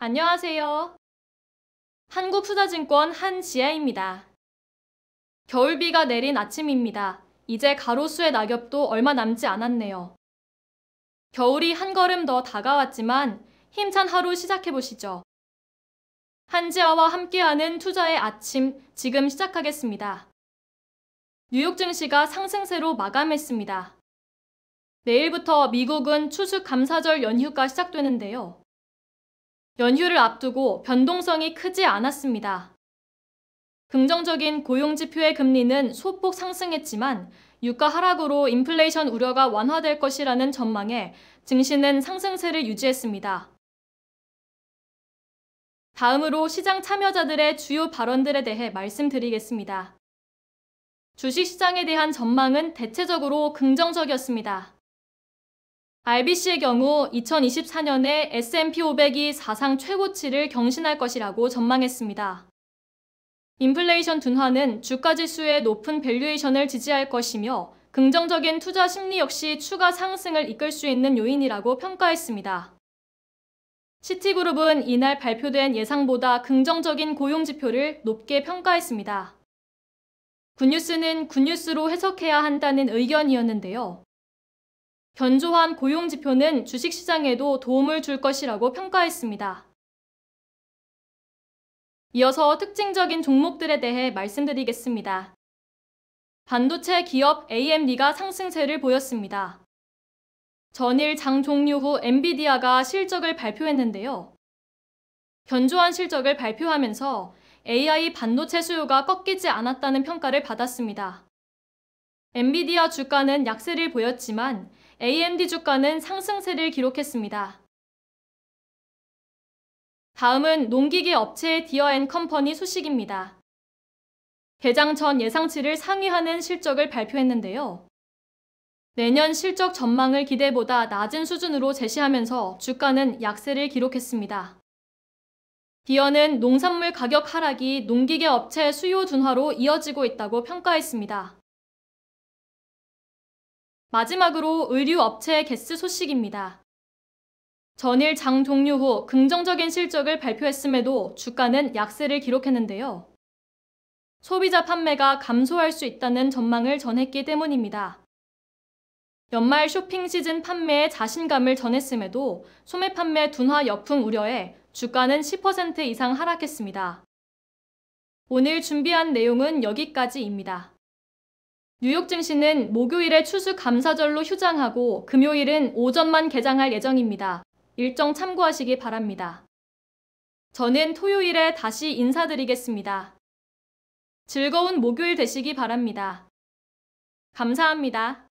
안녕하세요. 한국투자증권 한지아입니다 겨울비가 내린 아침입니다. 이제 가로수의 낙엽도 얼마 남지 않았네요. 겨울이 한 걸음 더 다가왔지만 힘찬 하루 시작해보시죠. 한지아와 함께하는 투자의 아침 지금 시작하겠습니다. 뉴욕 증시가 상승세로 마감했습니다. 내일부터 미국은 추수 감사절 연휴가 시작되는데요. 연휴를 앞두고 변동성이 크지 않았습니다. 긍정적인 고용지표의 금리는 소폭 상승했지만 유가 하락으로 인플레이션 우려가 완화될 것이라는 전망에 증시는 상승세를 유지했습니다. 다음으로 시장 참여자들의 주요 발언들에 대해 말씀드리겠습니다. 주식시장에 대한 전망은 대체적으로 긍정적이었습니다. RBC의 경우 2024년에 S&P 500이 사상 최고치를 경신할 것이라고 전망했습니다. 인플레이션 둔화는 주가 지수의 높은 밸류에이션을 지지할 것이며 긍정적인 투자 심리 역시 추가 상승을 이끌 수 있는 요인이라고 평가했습니다. 시티그룹은 이날 발표된 예상보다 긍정적인 고용 지표를 높게 평가했습니다. 굿뉴스는 굿뉴스로 해석해야 한다는 의견이었는데요. 견조한 고용 지표는 주식시장에도 도움을 줄 것이라고 평가했습니다. 이어서 특징적인 종목들에 대해 말씀드리겠습니다. 반도체 기업 AMD가 상승세를 보였습니다. 전일 장 종료 후 엔비디아가 실적을 발표했는데요. 견조한 실적을 발표하면서 AI 반도체 수요가 꺾이지 않았다는 평가를 받았습니다. 엔비디아 주가는 약세를 보였지만 AMD 주가는 상승세를 기록했습니다. 다음은 농기계 업체 디어앤컴퍼니 소식입니다. 개장 전 예상치를 상위하는 실적을 발표했는데요. 내년 실적 전망을 기대보다 낮은 수준으로 제시하면서 주가는 약세를 기록했습니다. 디어는 농산물 가격 하락이 농기계 업체 수요 둔화로 이어지고 있다고 평가했습니다. 마지막으로 의류업체 의 개스 소식입니다. 전일 장 종료 후 긍정적인 실적을 발표했음에도 주가는 약세를 기록했는데요. 소비자 판매가 감소할 수 있다는 전망을 전했기 때문입니다. 연말 쇼핑 시즌 판매에 자신감을 전했음에도 소매 판매 둔화 여풍 우려에 주가는 10% 이상 하락했습니다. 오늘 준비한 내용은 여기까지입니다. 뉴욕 증시는 목요일에 추수 감사절로 휴장하고 금요일은 오전만 개장할 예정입니다. 일정 참고하시기 바랍니다. 저는 토요일에 다시 인사드리겠습니다. 즐거운 목요일 되시기 바랍니다. 감사합니다.